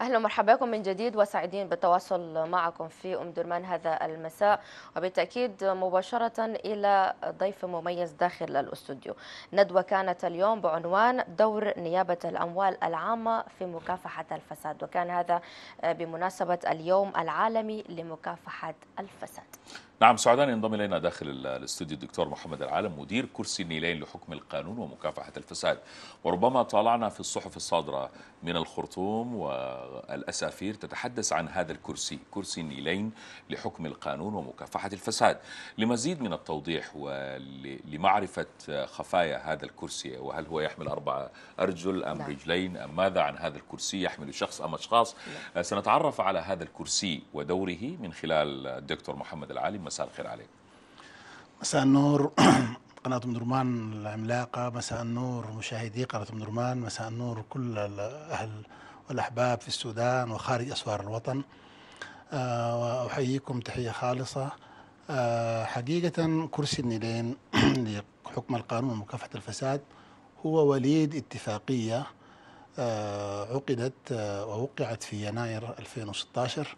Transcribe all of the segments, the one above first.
اهلا ومرحبا بكم من جديد وسعيدين بالتواصل معكم في ام درمان هذا المساء وبالتاكيد مباشره الى ضيف مميز داخل الاستوديو. ندوه كانت اليوم بعنوان دور نيابه الاموال العامه في مكافحه الفساد وكان هذا بمناسبه اليوم العالمي لمكافحه الفساد. نعم سعدان ينضم الينا داخل الاستوديو الدكتور محمد العالم مدير كرسي النيلين لحكم القانون ومكافحه الفساد وربما طالعنا في الصحف الصادره من الخرطوم والاسافير تتحدث عن هذا الكرسي كرسي النيلين لحكم القانون ومكافحه الفساد لمزيد من التوضيح ولمعرفه خفايا هذا الكرسي وهل هو يحمل اربع ارجل ام لا. نعم. رجلين ام ماذا عن هذا الكرسي يحمل شخص ام اشخاص لا. نعم. سنتعرف على هذا الكرسي ودوره من خلال الدكتور محمد العالم مساء الخير عليك مساء النور قناة أم درمان العملاقة مساء النور مشاهدي قناة أم درمان مساء النور كل الأهل والأحباب في السودان وخارج أسوار الوطن آه، وأحييكم تحية خالصة آه، حقيقة كرسي النيلين لحكم القانون ومكافحة الفساد هو وليد اتفاقية آه، عقدت ووقعت في يناير 2016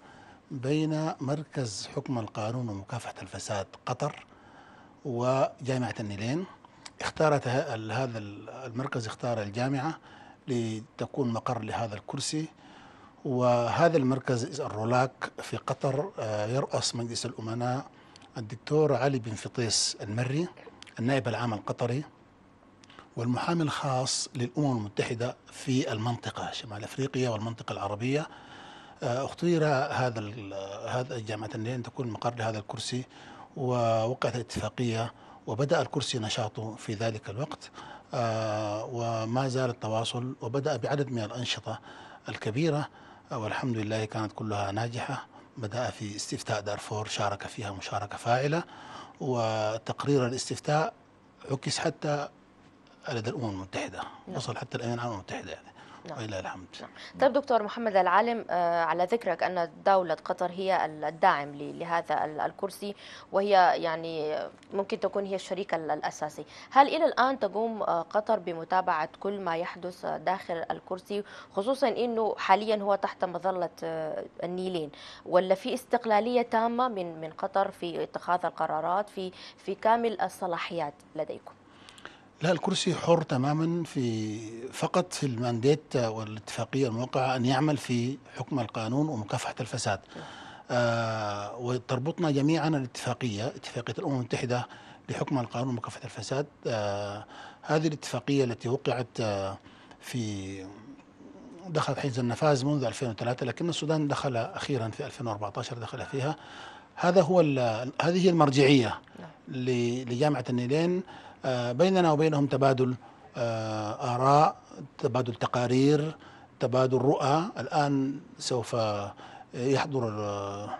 بين مركز حكم القانون ومكافحة الفساد قطر وجامعة النيلين اختارت هذا المركز اختار الجامعة لتكون مقر لهذا الكرسي وهذا المركز الرولاك في قطر آه، يرأس مجلس الأمناء الدكتور علي بن فطيس المري النائب العام القطري والمحامي الخاص للأمم المتحدة في المنطقة شمال أفريقيا والمنطقة العربية اختير هذا هذا جامعه النيل تكون مقر لهذا الكرسي ووقعت الاتفاقيه وبدا الكرسي نشاطه في ذلك الوقت آه، وما زال التواصل وبدا بعدد من الانشطه الكبيره والحمد لله كانت كلها ناجحه بدأ في استفتاء دارفور شارك فيها مشاركة فاعلة وتقرير الاستفتاء عكس حتى لدى الأمم المتحدة نعم. وصل حتى الأمين العام المتحدة يعني نعم. وإلى الحمد نعم. طيب دكتور محمد العالم آه، على ذكرك أن دولة قطر هي الداعم لهذا الكرسي وهي يعني ممكن تكون هي الشريك الأساسي هل إلى الآن تقوم آه، قطر بمتابعة كل ما يحدث آه، داخل الكرسي خصوصا أنه حاليا هو تحت مظلة النيلين ولا في استقلالية تامة من من قطر في اتخاذ القرارات في في كامل الصلاحيات لديكم لا الكرسي حر تماما في فقط في المانديت والاتفاقية الموقعة أن يعمل في حكم القانون ومكافحة الفساد آه وتربطنا جميعا الاتفاقية اتفاقية الأمم المتحدة لحكم القانون ومكافحة الفساد آه هذه الاتفاقية التي وقعت آه في دخلت حيز النفاذ منذ 2003 لكن السودان دخل أخيرا في 2014 دخل فيها هذا هو هذه هي المرجعية نعم. لجامعة النيلين آه، بيننا وبينهم تبادل آه، آراء تبادل تقارير تبادل رؤى الآن سوف يحضر آه،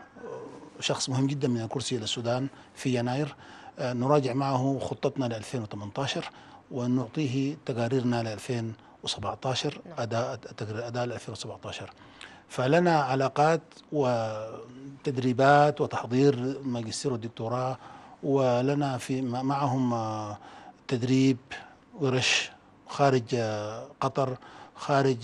شخص مهم جدا من الكرسي إلى السودان في يناير نراجع معه خطتنا ل 2018 ونعطيه تقاريرنا ل 2017 نعم. أداء تقرير أداء 2017 فلنا علاقات وتدريبات وتحضير ماجستير والدكتوراه ولنا في معهم تدريب ورش خارج قطر خارج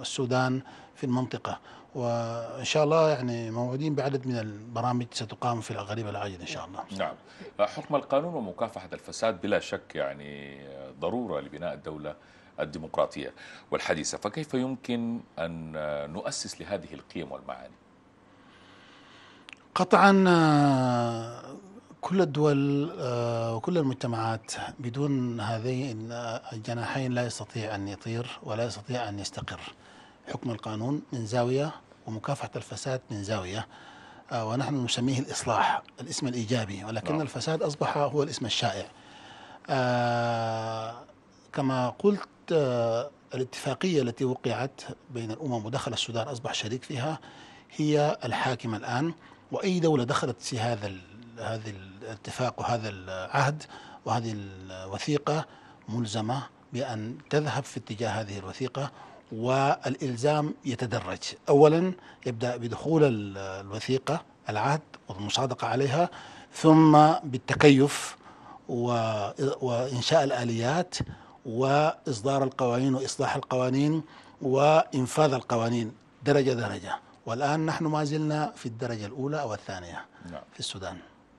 السودان في المنطقة وان شاء الله يعني موعودين بعدد من البرامج ستقام في القريب العاجل ان شاء الله. نعم. آه، حكم القانون ومكافحه الفساد بلا شك يعني آه، ضروره لبناء الدوله الديمقراطيه والحديثه، فكيف يمكن ان آه، نؤسس لهذه القيم والمعاني؟ قطعا كل الدول آه، وكل المجتمعات بدون هذين الجناحين لا يستطيع أن يطير ولا يستطيع أن يستقر حكم القانون من زاوية ومكافحة الفساد من زاوية آه، ونحن نسميه الإصلاح الاسم الإيجابي ولكن نعم. الفساد أصبح هو الاسم الشائع آه، كما قلت الاتفاقية التي وقعت بين الأمم ودخل السودان أصبح شريك فيها هي الحاكمة الآن وأي دولة دخلت في هذا هذه الاتفاق وهذا العهد وهذه الوثيقة ملزمة بأن تذهب في اتجاه هذه الوثيقة والإلزام يتدرج أولا يبدأ بدخول الوثيقة العهد والمصادقة عليها ثم بالتكيف وإنشاء الآليات وإصدار القوانين وإصلاح القوانين وإنفاذ القوانين درجة درجة والآن نحن ما زلنا في الدرجة الأولى أو الثانية نعم. في السودان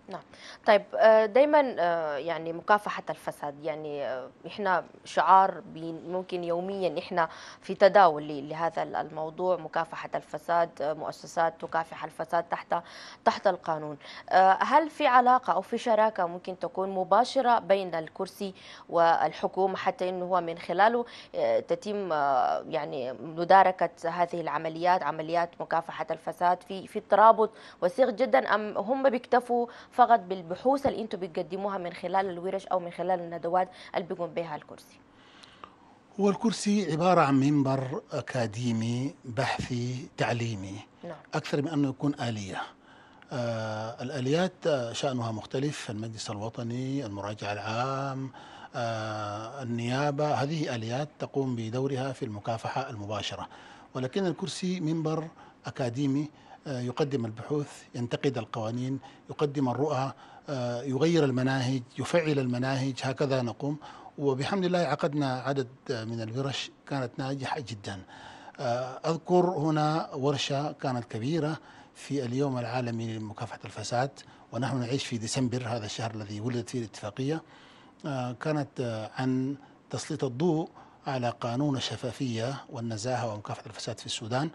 نعم طيب آه، دايما آه، يعني مكافحة الفساد يعني آه، إحنا شعار ممكن يوميا إحنا في تداول لهذا الموضوع مكافحة الفساد مؤسسات تكافح الفساد تحت تحت القانون هل في علاقة أو في شراكة ممكن تكون مباشرة بين الكرسي والحكومة حتى إنه هو من خلاله تتم يعني مداركة هذه العمليات عمليات مكافحة الفساد في في الترابط وثيق جدا أم هم بيكتفوا فقط بالبحوث اللي انتم بتقدموها من خلال الورش او من خلال الندوات اللي بيقوم بها الكرسي هو الكرسي عبارة عن منبر أكاديمي بحثي تعليمي نعم. أكثر من أنه يكون آلية آه الآليات آه، شأنها مختلف المجلس الوطني المراجع العام آه النيابة هذه آليات تقوم بدورها في المكافحة المباشرة ولكن الكرسي منبر أكاديمي آه، يقدم البحوث ينتقد القوانين يقدم الرؤى آه، يغير المناهج يفعل المناهج هكذا نقوم وبحمد الله عقدنا عدد من الورش كانت ناجحة جدا آه، أذكر هنا ورشة كانت كبيرة في اليوم العالمي لمكافحة الفساد ونحن نعيش في ديسمبر هذا الشهر الذي ولدت فيه الاتفاقية كانت عن تسليط الضوء على قانون الشفافية والنزاهة ومكافحة الفساد في السودان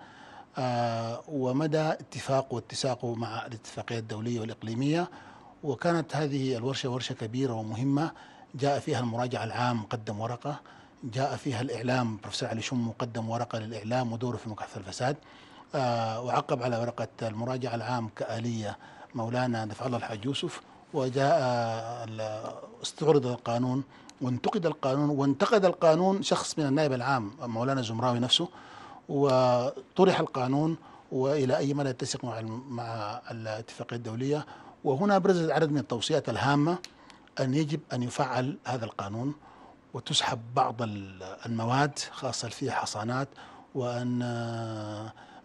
آه، ومدى اتفاقه واتساقه مع الاتفاقية الدولية والإقليمية وكانت هذه الورشة ورشة كبيرة ومهمة جاء فيها المراجع العام قدم ورقة جاء فيها الإعلام بروفيسور علي شمو قدم ورقة للإعلام ودوره في مكافحة الفساد آه، وعقب على ورقة المراجع العام كآلية مولانا دفع الله الحاج يوسف وجاء استعرض القانون وانتقد القانون وانتقد القانون شخص من النائب العام مولانا زمراوي نفسه وطرح القانون والى اي مدى يتسق مع مع الاتفاقيه الدوليه وهنا برزت عدد من التوصيات الهامه ان يجب ان يفعل هذا القانون وتسحب بعض المواد خاصه فيها حصانات وان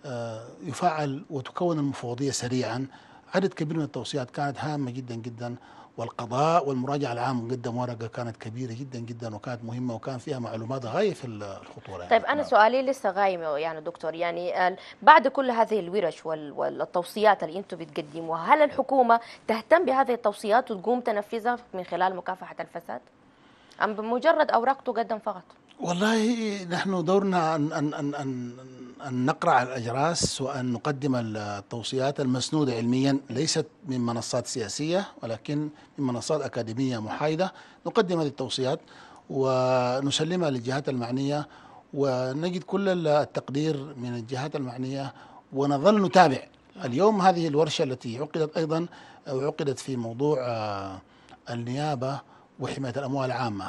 آه، يفعل وتكون المفوضيه سريعا عدد كبير من التوصيات كانت هامه جدا جدا والقضاء والمراجعة العام قدم ورقة كانت كبيرة جدا جدا وكانت مهمة وكان فيها معلومات غاية في الخطورة يعني طيب أنا نعم. سؤالي لسه غايمة يعني دكتور يعني بعد كل هذه الورش والتوصيات اللي أنتم بتقدموها هل الحكومة تهتم بهذه التوصيات وتقوم تنفذها من خلال مكافحة الفساد أم بمجرد أوراق تقدم فقط؟ والله نحن دورنا أن, أن, أن, أن, أن نقرع الأجراس وأن نقدم التوصيات المسنودة علميا ليست من منصات سياسية ولكن من منصات أكاديمية محايدة نقدم هذه التوصيات ونسلمها للجهات المعنية ونجد كل التقدير من الجهات المعنية ونظل نتابع اليوم هذه الورشة التي عقدت أيضا عقدت في موضوع آه، النيابة وحماية الأموال العامة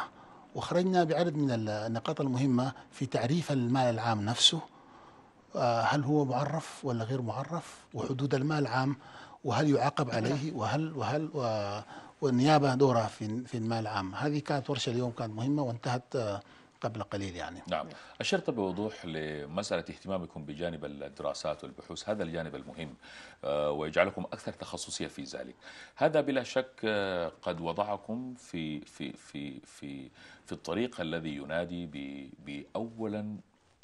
وخرجنا بعدد من النقاط المهمة في تعريف المال العام نفسه آه، هل هو معرف ولا غير معرف وحدود المال العام وهل يعاقب عليه وهل وهل والنيابة دورها في في المال العام هذه كانت ورشة اليوم كانت مهمة وانتهت آه، قبل قليل يعني نعم أشرت بوضوح لمسألة اهتمامكم بجانب الدراسات والبحوث هذا الجانب المهم آه، ويجعلكم أكثر تخصصية في ذلك هذا بلا شك آه، قد وضعكم في في في في في الطريق الذي ينادي بأولا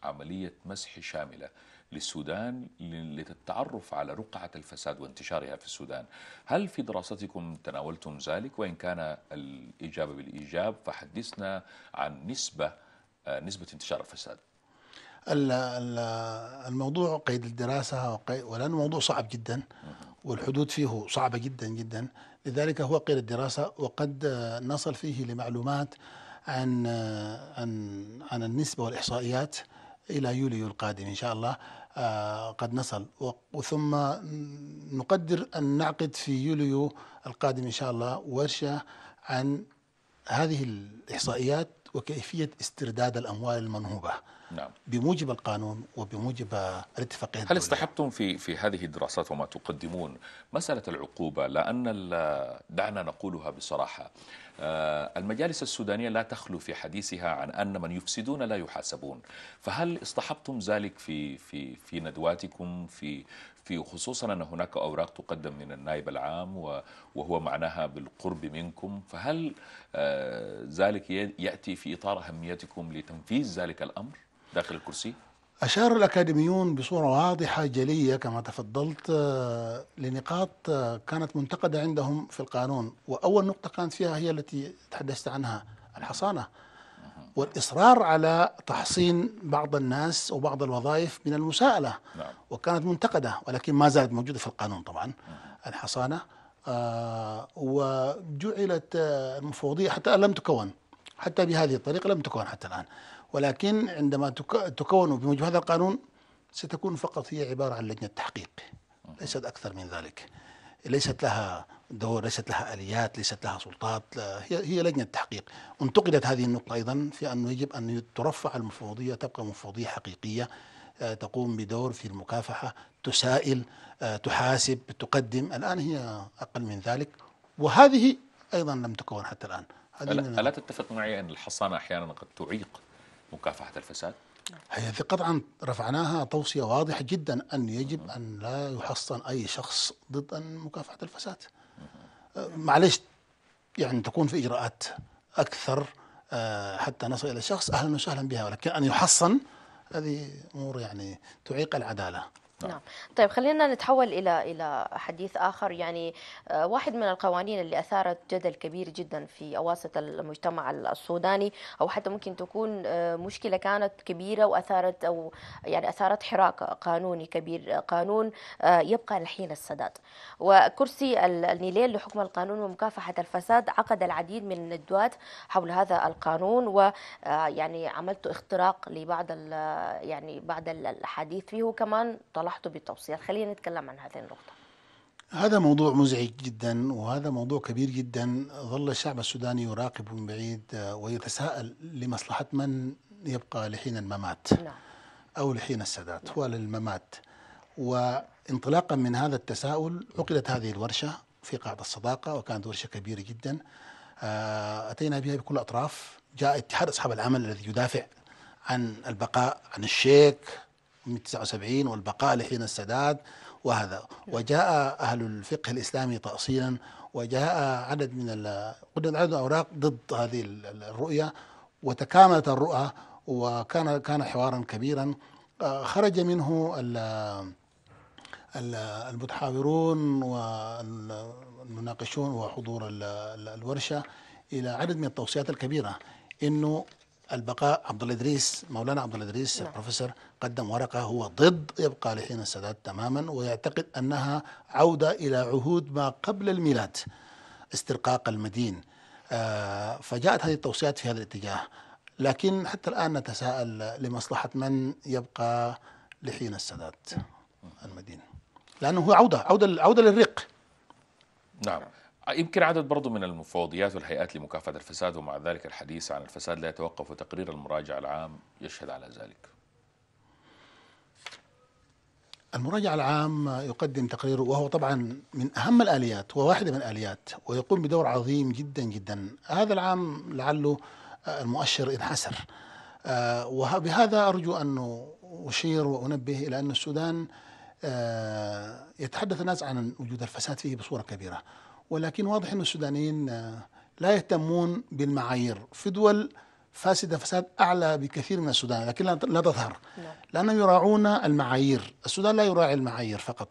عملية مسح شاملة للسودان للتعرف على رقعة الفساد وانتشارها في السودان هل في دراستكم تناولتم ذلك وإن كان الإجابة بالإيجاب فحدثنا عن نسبة آه، نسبة انتشار الفساد الموضوع قيد الدراسة ولأنه موضوع صعب جدا والحدود فيه صعبة جدا جدا لذلك هو قيد الدراسة وقد آه، نصل فيه لمعلومات عن آه، عن عن النسبة والإحصائيات إلى يوليو القادم إن شاء الله آه، قد نصل وثم نقدر أن نعقد في يوليو القادم إن شاء الله ورشة عن هذه الإحصائيات وكيفية استرداد الأموال المنهوبة نعم. بموجب القانون وبموجب الاتفاقية هل استحبتم في في هذه الدراسات وما تقدمون مسألة العقوبة لأن دعنا نقولها بصراحة آه، المجالس السودانية لا تخلو في حديثها عن أن من يفسدون لا يحاسبون فهل اصطحبتم ذلك في, في, في ندواتكم في, في خصوصا أن هناك أوراق تقدم من النائب العام وهو معناها بالقرب منكم فهل آه، ذلك يأتي في إطار أهميتكم لتنفيذ ذلك الأمر داخل الكرسي؟ أشار الأكاديميون بصورة واضحة جلية كما تفضلت آه، لنقاط آه، كانت منتقدة عندهم في القانون وأول نقطة كانت فيها هي التي تحدثت عنها الحصانة والإصرار على تحصين بعض الناس وبعض الوظائف من المساءلة نعم. وكانت منتقدة ولكن ما زالت موجودة في القانون طبعا الحصانة آه، وجعلت المفوضية حتى لم تكون حتى بهذه الطريقة لم تكون حتى الآن ولكن عندما تكون بموجب هذا القانون ستكون فقط هي عبارة عن لجنة تحقيق ليست أكثر من ذلك ليست لها دور ليست لها آليات ليست لها سلطات هي هي لجنة تحقيق انتقدت هذه النقطة أيضا في أنه يجب أن ترفع المفوضية تبقى مفوضية حقيقية آه، تقوم بدور في المكافحة تسائل آه، تحاسب تقدم الآن هي أقل من ذلك وهذه أيضا لم تكون حتى الآن ألا, ألا تتفق معي أن الحصانة أحيانا قد تعيق مكافحة الفساد؟ هي قطعا رفعناها توصية واضحة جدا أن يجب أن لا يحصن أي شخص ضد مكافحة الفساد أه، معلش يعني تكون في إجراءات أكثر أه، حتى نصل إلى الشخص أهلا وسهلا بها ولكن أن يحصن هذه أمور يعني تعيق العدالة نعم. نعم طيب خلينا نتحول الى الى حديث اخر يعني آه، واحد من القوانين اللي اثارت جدل كبير جدا في اواسط المجتمع السوداني او حتى ممكن تكون آه، مشكله كانت كبيره واثارت او يعني اثارت حراك قانوني كبير قانون آه، يبقى لحين السداد وكرسي النيلين لحكم القانون ومكافحه الفساد عقد العديد من الندوات حول هذا القانون ويعني عملت اختراق لبعض يعني بعض الاحاديث فيه وكمان طلع وحده بالتوصيات خلينا نتكلم عن هذه النقطة هذا موضوع مزعج جدا وهذا موضوع كبير جدا ظل الشعب السوداني يراقب من بعيد آه، ويتساءل لمصلحة من يبقى لحين الممات نعم. أو لحين السادات نعم. للممات وانطلاقا من هذا التساؤل عقدت هذه الورشة في قاعة الصداقة وكانت ورشة كبيرة جدا آه، أتينا بها بكل أطراف جاء اتحاد أصحاب العمل الذي يدافع عن البقاء عن الشيك من 79 والبقاء لحين السداد وهذا وجاء أهل الفقه الإسلامي تأصيلا وجاء عدد من قدم عدد الأوراق ضد هذه الرؤية وتكاملت الرؤى وكان كان حوارا كبيرا آه، خرج منه المتحاورون والمناقشون وحضور الورشة إلى عدد من التوصيات الكبيرة إنه البقاء عبد الله إدريس مولانا عبد الله إدريس نعم. البروفيسور قدم ورقة هو ضد إبقاء لحين السادات تماما ويعتقد أنها عودة إلى عهود ما قبل الميلاد استرقاق المدين آه، فجاءت هذه التوصيات في هذا الاتجاه لكن حتى الآن نتساءل لمصلحة من يبقى لحين السادات المدين لأنه هو عودة عودة عودة للرق نعم يمكن عدد برضو من المفوضيات والهيئات لمكافحة الفساد ومع ذلك الحديث عن الفساد لا يتوقف وتقرير المراجع العام يشهد على ذلك المراجع العام يقدم تقريره وهو طبعا من أهم الآليات وواحدة من الآليات ويقوم بدور عظيم جدا جدا هذا العام لعله المؤشر انحسر آه، وبهذا أرجو أن أشير وأنبه إلى أن السودان آه، يتحدث الناس عن وجود الفساد فيه بصورة كبيرة ولكن واضح أن السودانيين آه، لا يهتمون بالمعايير في دول فاسده فساد اعلى بكثير من السودان لكن لا تظهر نعم. لانهم يراعون المعايير السودان لا يراعي المعايير فقط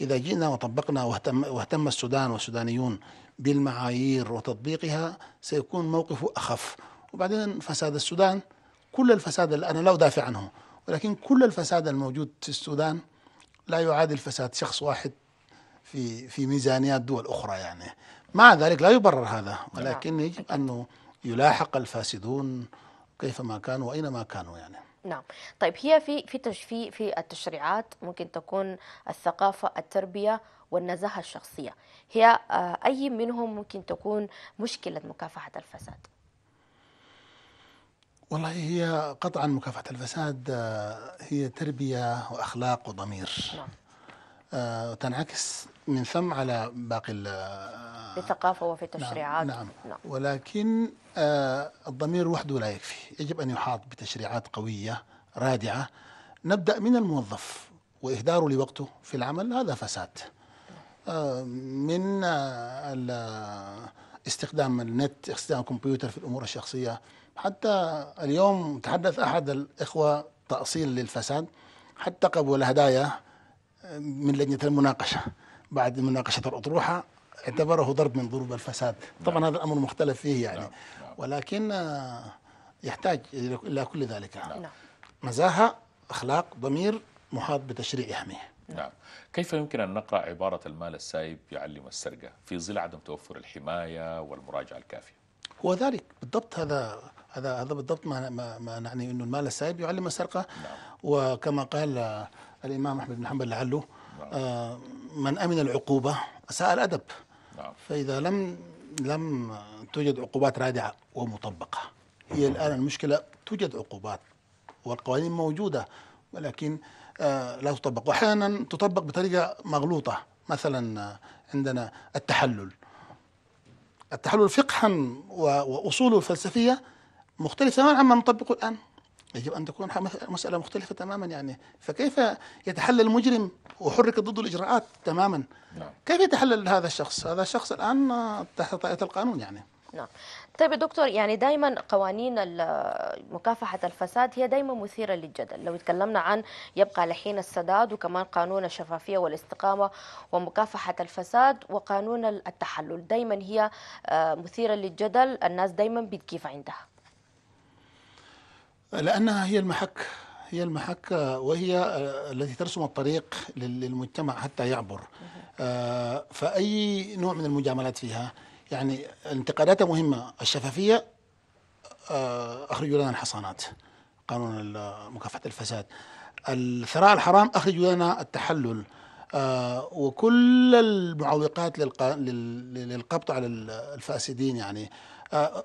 اذا جئنا وطبقنا واهتم, واهتم السودان والسودانيون بالمعايير وتطبيقها سيكون موقفه اخف وبعدين فساد السودان كل الفساد انا لا ادافع عنه ولكن كل الفساد الموجود في السودان لا يعادل فساد شخص واحد في في ميزانيات دول اخرى يعني مع ذلك لا يبرر هذا نعم. ولكن يجب انه يلاحق الفاسدون كيفما كانوا واينما كانوا يعني نعم طيب هي في في في في التشريعات ممكن تكون الثقافه التربيه والنزاهه الشخصيه هي آه، اي منهم ممكن تكون مشكله مكافحه الفساد والله هي قطعا مكافحه الفساد آه، هي تربيه واخلاق وضمير نعم. آه، تنعكس من ثم على باقي آه، في الثقافة وفي التشريعات نعم, نعم. نعم. ولكن آه، الضمير وحده لا يكفي يجب أن يحاط بتشريعات قوية رادعة نبدأ من الموظف وإهداره لوقته في العمل هذا فساد من استخدام النت استخدام الكمبيوتر في الأمور الشخصية حتى اليوم تحدث أحد الإخوة تأصيل للفساد حتى قبل الهدايا من لجنه المناقشه بعد مناقشه الاطروحه اعتبره ضرب من ضروب الفساد طبعا نعم. هذا الامر مختلف فيه يعني نعم. نعم. ولكن آه، يحتاج الى كل ذلك نعم. نزاهه نعم. اخلاق ضمير محاط بتشريع يحميه نعم كيف يمكن أن نقرأ عبارة المال السايب يعلم السرقة في ظل عدم توفر الحماية والمراجعة الكافية هو ذلك بالضبط هذا هذا هذا بالضبط ما ما, ما نعني انه المال السايب يعلم السرقه نعم. وكما قال الإمام أحمد بن حنبل لعله آه من أمن العقوبة أساء الأدب نعم. فإذا لم لم توجد عقوبات رادعة ومطبقة هي نعم. الآن المشكلة توجد عقوبات والقوانين موجودة ولكن آه لا تطبق وأحيانا تطبق بطريقة مغلوطة مثلا آه، عندنا التحلل التحلل فقها وأصوله الفلسفية مختلف تماما عما نطبقه الآن يجب أن تكون مسألة مختلفة تماما يعني فكيف يتحلل المجرم وحرك ضده الإجراءات تماما نعم. كيف يتحلل هذا الشخص هذا الشخص الآن تحت طائة القانون يعني نعم طيب دكتور يعني دائما قوانين مكافحة الفساد هي دائما مثيرة للجدل لو تكلمنا عن يبقى لحين السداد وكمان قانون الشفافية والاستقامة ومكافحة الفساد وقانون التحلل دائما هي آه، مثيرة للجدل الناس دائما بتكيف عندها لأنها هي المحك هي المحك وهي آه، التي ترسم الطريق للمجتمع حتى يعبر آه، فأي نوع من المجاملات فيها يعني انتقاداتها مهمة الشفافية آه، أخرجوا لنا الحصانات قانون مكافحة الفساد الثراء الحرام أخرجوا لنا التحلل وكل المعوقات للقبض على الفاسدين يعني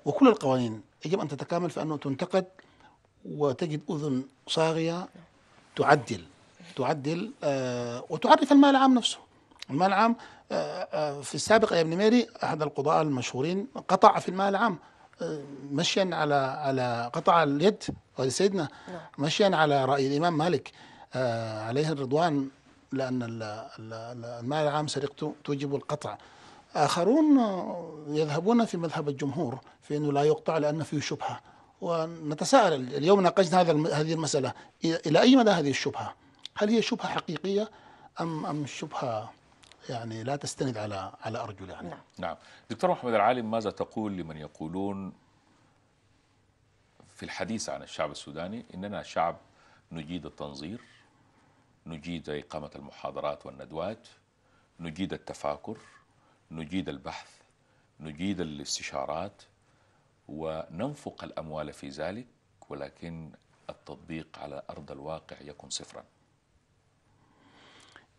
وكل القوانين يجب ان تتكامل في انه تنتقد وتجد أذن صاغية تعدل تعدل آه، وتعرف المال العام نفسه المال العام آه، آه، في السابق يا ابن ميري أحد القضاء المشهورين قطع في المال العام مشيا على على قطع اليد سيدنا نعم. مشيا على رأي الإمام مالك عليه الرضوان لأن المال العام سرقته توجب القطع آخرون يذهبون في مذهب الجمهور في أنه لا يقطع لأن فيه شبهة ونتساءل اليوم ناقشنا هذا هذه المسألة إلى أي مدى هذه الشبهة؟ هل هي شبهة حقيقية أم أم شبهة يعني لا تستند على على أرجل يعني؟ نعم. نعم دكتور محمد العالم ماذا تقول لمن يقولون في الحديث عن الشعب السوداني إننا شعب نجيد التنظير نجيد إقامة المحاضرات والندوات نجيد التفاكر نجيد البحث نجيد الاستشارات وننفق الأموال في ذلك ولكن التطبيق على أرض الواقع يكون صفرا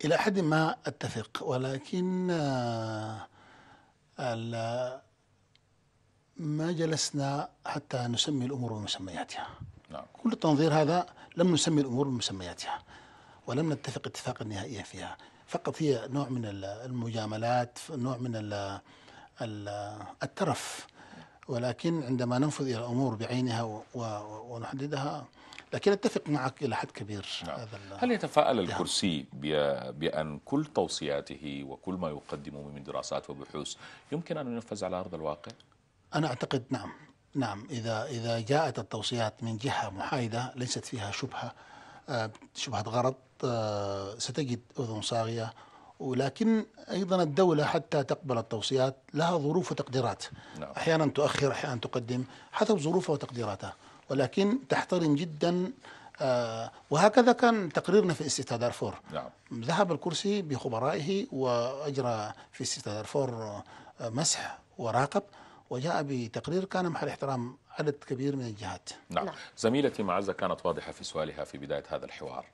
إلى حد ما أتفق ولكن آه، ما جلسنا حتى نسمي الأمور بمسمياتها نعم. كل التنظير هذا لم نسمي الأمور بمسمياتها ولم نتفق اتفاقا نهائيا فيها فقط هي نوع من المجاملات نوع من الترف ولكن عندما ننفذ الى الامور بعينها ونحددها لكن اتفق معك الى حد كبير نعم. هذا هل يتفاءل الكرسي بان كل توصياته وكل ما يقدمه من دراسات وبحوث يمكن ان ينفذ على ارض الواقع؟ انا اعتقد نعم نعم اذا اذا جاءت التوصيات من جهه محايده ليست فيها شبهه آه، شبهه غرض آه، ستجد اذن صاغيه ولكن ايضا الدوله حتى تقبل التوصيات لها ظروف وتقديرات نعم. احيانا تؤخر احيانا تقدم حسب ظروفها وتقديراتها ولكن تحترم جدا آه وهكذا كان تقريرنا في استفتاء دارفور نعم. ذهب الكرسي بخبرائه واجرى في استفتاء دارفور آه، مسح وراقب وجاء بتقرير كان محل احترام عدد كبير من الجهات نعم, نعم. زميلتي معزة كانت واضحة في سؤالها في بداية هذا الحوار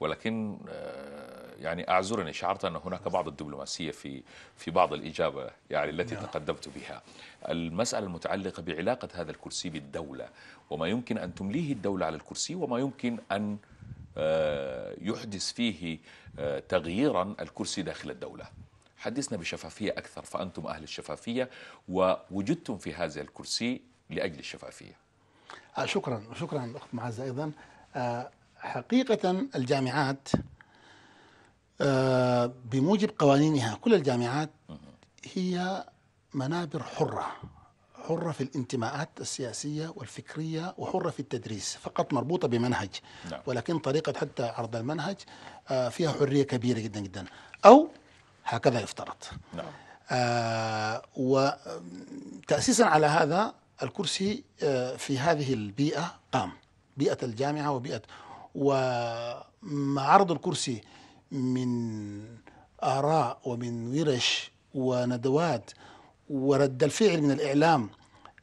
ولكن آه، يعني أعذرني شعرت أن هناك بعض الدبلوماسية في في بعض الإجابة يعني التي نعم. تقدمت بها المسألة المتعلقة بعلاقة هذا الكرسي بالدولة وما يمكن أن تمليه الدولة على الكرسي وما يمكن أن آه، يحدث فيه آه، تغييرا الكرسي داخل الدولة حدثنا بشفافية أكثر فأنتم أهل الشفافية ووجدتم في هذا الكرسي لأجل الشفافية شكرا شكرا أخت معزة أيضا حقيقة الجامعات آه، بموجب قوانينها كل الجامعات هي منابر حرة حرة في الانتماءات السياسية والفكرية وحرة في التدريس فقط مربوطة بمنهج نعم. ولكن طريقة حتى عرض المنهج آه، فيها حرية كبيرة جدا جدا أو هكذا يفترض نعم. آه، وتأسيسا على هذا الكرسي في هذه البيئة قام بيئة الجامعة وبيئة عرض الكرسي من آراء ومن ورش وندوات ورد الفعل من الإعلام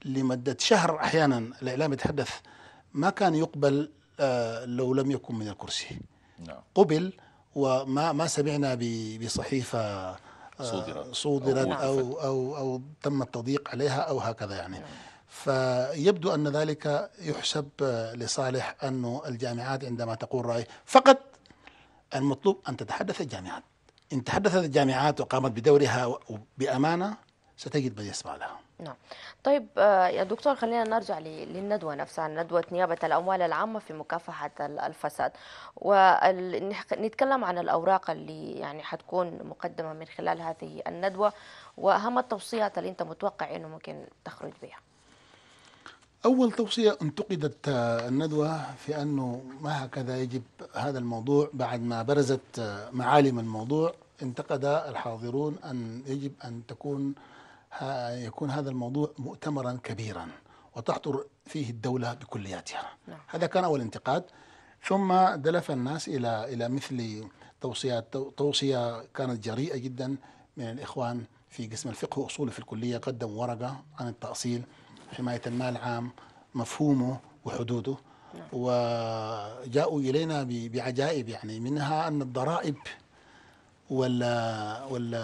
لمدة شهر أحيانا الإعلام يتحدث ما كان يقبل آه، لو لم يكن من الكرسي نعم. قبل وما ما سمعنا بصحيفة آه، صودرت صدرت أو, أو, أو, أو تم التضييق عليها أو هكذا يعني نعم. فيبدو أن ذلك يحسب آه، لصالح أن الجامعات عندما تقول رأي فقط المطلوب أن تتحدث الجامعات إن تحدثت الجامعات وقامت بدورها بأمانة ستجد من يسمع لها نعم طيب آه، يا دكتور خلينا نرجع للندوة نفسها ندوة نيابة الأموال العامة في مكافحة الفساد ونتكلم عن الأوراق اللي يعني حتكون مقدمة من خلال هذه الندوة وأهم التوصيات اللي أنت متوقع أنه ممكن تخرج بها أول توصية انتقدت آه، الندوة في أنه ما هكذا يجب هذا الموضوع بعد ما برزت آه، معالم الموضوع انتقد الحاضرون أن يجب أن تكون آه، يكون هذا الموضوع مؤتمرا كبيرا وتحضر فيه الدولة بكلياتها نعم. هذا كان أول انتقاد ثم دلف الناس إلى إلى مثل توصيات توصية كانت جريئة جدا من الإخوان في قسم الفقه وأصوله في الكلية قدموا ورقة عن التأصيل حماية المال العام مفهومه وحدوده نعم. وجاءوا إلينا بعجائب يعني منها أن الضرائب وال وال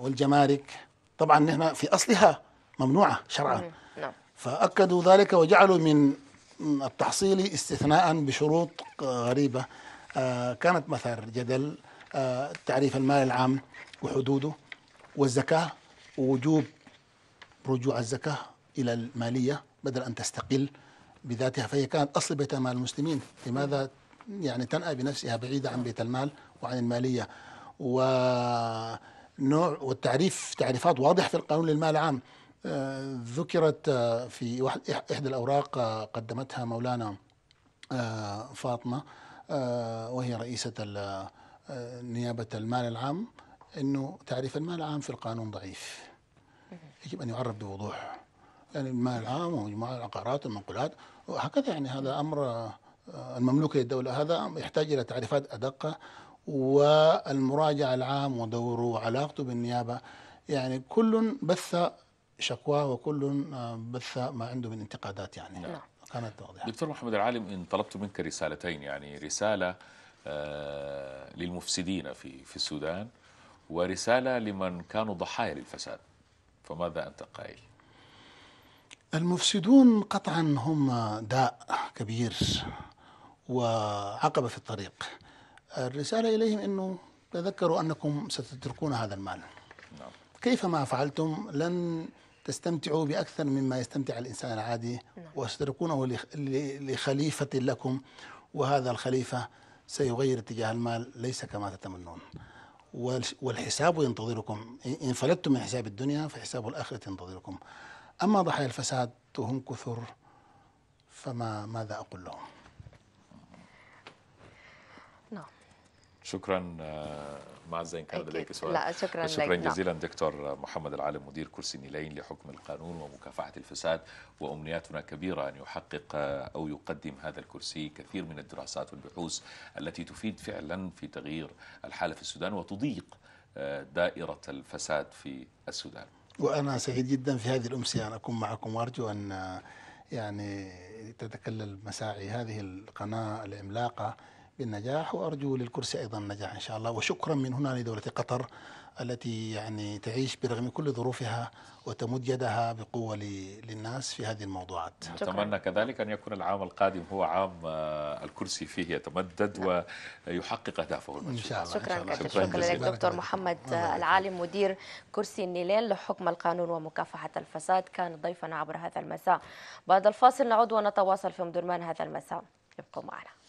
والجمارك طبعا نحن في أصلها ممنوعة شرعا نعم. فأكدوا ذلك وجعلوا من التحصيل استثناء بشروط غريبة آه، كانت مثار جدل آه، تعريف المال العام وحدوده والزكاة ووجوب رجوع الزكاة إلى المالية بدل أن تستقل بذاتها فهي كانت أصل بيت المال المسلمين لماذا يعني تنأى بنفسها بعيدة عن بيت المال وعن المالية ونوع والتعريف تعريفات واضحة في القانون للمال العام آه، ذكرت آه، في إحدى الأوراق آه، قدمتها مولانا فاطمة وهي رئيسة نيابة المال العام أنه تعريف المال العام في القانون ضعيف يجب أن يعرف بوضوح يعني المال العام ومجموعة العقارات والمنقولات وهكذا يعني هذا أمر آه، المملوكة للدولة هذا يحتاج إلى تعريفات أدقة والمراجع العام ودوره وعلاقته بالنيابة يعني كل بث شكواه وكل آه، بث ما عنده من انتقادات يعني نعم. كانت واضحة دكتور محمد العالم إن طلبت منك رسالتين يعني رسالة آه، للمفسدين في في السودان ورسالة لمن كانوا ضحايا للفساد فماذا أنت قائل؟ المفسدون قطعا هم داء كبير وعقبة في الطريق الرسالة إليهم أنه تذكروا أنكم ستتركون هذا المال نعم. كيفما فعلتم لن تستمتعوا بأكثر مما يستمتع الإنسان العادي نعم. وستتركونه لخليفة لكم وهذا الخليفة سيغير اتجاه المال ليس كما تتمنون والحساب ينتظركم إن فلتتم من حساب الدنيا فحساب الآخرة ينتظركم أما ضحايا الفساد وهم كثر فما ماذا أقول لهم نعم شكرا آه، معزة إن كان لديك سؤال لا شكرا, شكرا جزيلا نعم. جزيلا دكتور محمد العالم مدير كرسي نيلين لحكم القانون ومكافحة الفساد وأمنياتنا كبيرة أن يحقق آه، أو يقدم هذا الكرسي كثير من الدراسات والبحوث التي تفيد فعلا في تغيير الحالة في السودان وتضيق آه، دائرة الفساد في السودان وأنا سعيد جدا في هذه الأمسية أن أكون معكم وأرجو أن آه، يعني تتكلل مساعي هذه القناة العملاقة بالنجاح وأرجو للكرسي أيضا النجاح إن شاء الله وشكرا من هنا لدولة قطر التي يعني تعيش برغم كل ظروفها وتمد يدها بقوة للناس في هذه الموضوعات أتمنى كذلك أن يكون العام القادم هو عام آه، الكرسي فيه يتمدد نعم. ويحقق أهدافه إن شاء الله شكرا شكرا, شكرا, شكرا, شكرا لك دكتور محمد العالم مدير كرسي النيلين لحكم القانون ومكافحة الفساد كان ضيفنا عبر هذا المساء بعد الفاصل نعود ونتواصل في مدرمان هذا المساء ابقوا معنا